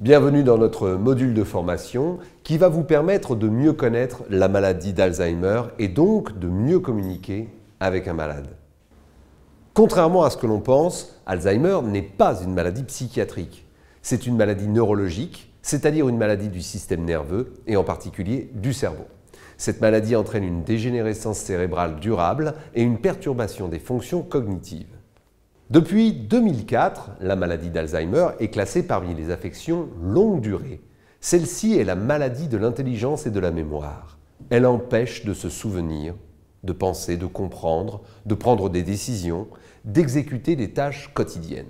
Bienvenue dans notre module de formation qui va vous permettre de mieux connaître la maladie d'Alzheimer et donc de mieux communiquer avec un malade. Contrairement à ce que l'on pense, Alzheimer n'est pas une maladie psychiatrique. C'est une maladie neurologique, c'est-à-dire une maladie du système nerveux et en particulier du cerveau. Cette maladie entraîne une dégénérescence cérébrale durable et une perturbation des fonctions cognitives. Depuis 2004, la maladie d'Alzheimer est classée parmi les affections longue durée. Celle-ci est la maladie de l'intelligence et de la mémoire. Elle empêche de se souvenir, de penser, de comprendre, de prendre des décisions, d'exécuter des tâches quotidiennes.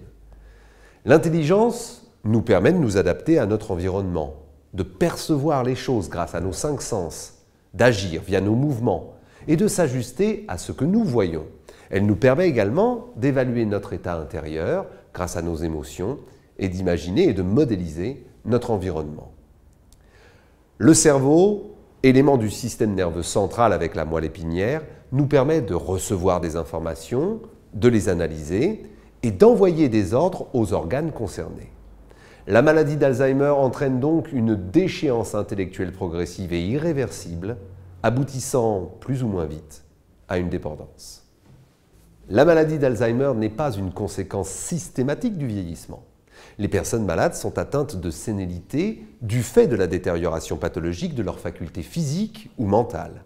L'intelligence nous permet de nous adapter à notre environnement, de percevoir les choses grâce à nos cinq sens, d'agir via nos mouvements et de s'ajuster à ce que nous voyons. Elle nous permet également d'évaluer notre état intérieur grâce à nos émotions et d'imaginer et de modéliser notre environnement. Le cerveau, élément du système nerveux central avec la moelle épinière, nous permet de recevoir des informations, de les analyser et d'envoyer des ordres aux organes concernés. La maladie d'Alzheimer entraîne donc une déchéance intellectuelle progressive et irréversible, aboutissant plus ou moins vite à une dépendance. La maladie d'Alzheimer n'est pas une conséquence systématique du vieillissement. Les personnes malades sont atteintes de sénilité du fait de la détérioration pathologique de leurs facultés physiques ou mentales.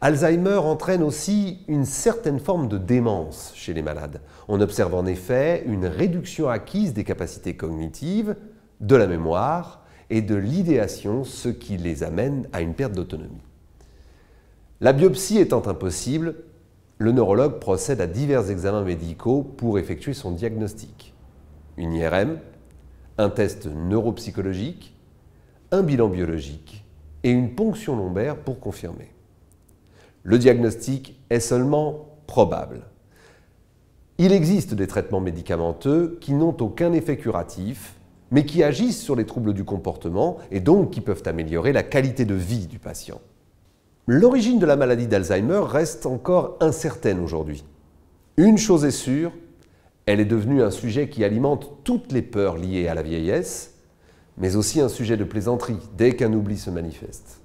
Alzheimer entraîne aussi une certaine forme de démence chez les malades. On observe en effet une réduction acquise des capacités cognitives, de la mémoire et de l'idéation, ce qui les amène à une perte d'autonomie. La biopsie étant impossible, le neurologue procède à divers examens médicaux pour effectuer son diagnostic. Une IRM, un test neuropsychologique, un bilan biologique et une ponction lombaire pour confirmer. Le diagnostic est seulement probable. Il existe des traitements médicamenteux qui n'ont aucun effet curatif, mais qui agissent sur les troubles du comportement et donc qui peuvent améliorer la qualité de vie du patient. L'origine de la maladie d'Alzheimer reste encore incertaine aujourd'hui. Une chose est sûre, elle est devenue un sujet qui alimente toutes les peurs liées à la vieillesse, mais aussi un sujet de plaisanterie dès qu'un oubli se manifeste.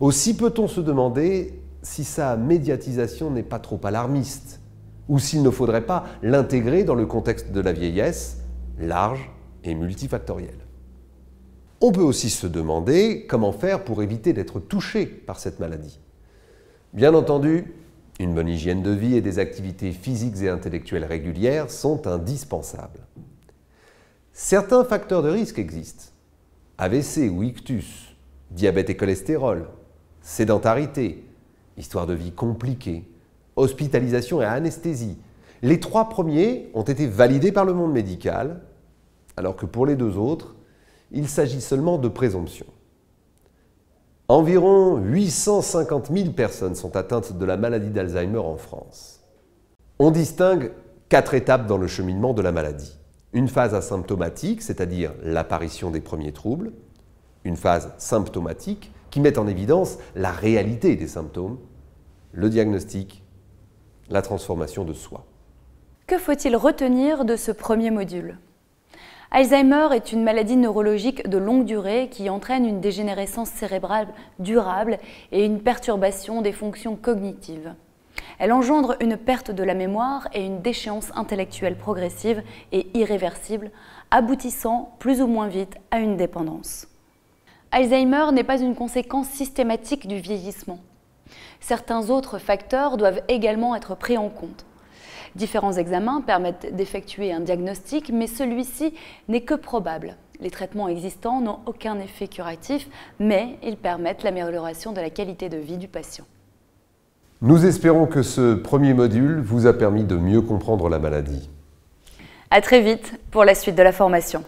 Aussi peut-on se demander si sa médiatisation n'est pas trop alarmiste, ou s'il ne faudrait pas l'intégrer dans le contexte de la vieillesse, large et multifactorielle. On peut aussi se demander comment faire pour éviter d'être touché par cette maladie. Bien entendu, une bonne hygiène de vie et des activités physiques et intellectuelles régulières sont indispensables. Certains facteurs de risque existent. AVC ou ictus, diabète et cholestérol, sédentarité, histoire de vie compliquée, hospitalisation et anesthésie. Les trois premiers ont été validés par le monde médical, alors que pour les deux autres, il s'agit seulement de présomptions. Environ 850 000 personnes sont atteintes de la maladie d'Alzheimer en France. On distingue quatre étapes dans le cheminement de la maladie. Une phase asymptomatique, c'est-à-dire l'apparition des premiers troubles. Une phase symptomatique, qui met en évidence la réalité des symptômes. Le diagnostic, la transformation de soi. Que faut-il retenir de ce premier module Alzheimer est une maladie neurologique de longue durée qui entraîne une dégénérescence cérébrale durable et une perturbation des fonctions cognitives. Elle engendre une perte de la mémoire et une déchéance intellectuelle progressive et irréversible, aboutissant plus ou moins vite à une dépendance. Alzheimer n'est pas une conséquence systématique du vieillissement. Certains autres facteurs doivent également être pris en compte. Différents examens permettent d'effectuer un diagnostic, mais celui-ci n'est que probable. Les traitements existants n'ont aucun effet curatif, mais ils permettent l'amélioration de la qualité de vie du patient. Nous espérons que ce premier module vous a permis de mieux comprendre la maladie. À très vite pour la suite de la formation.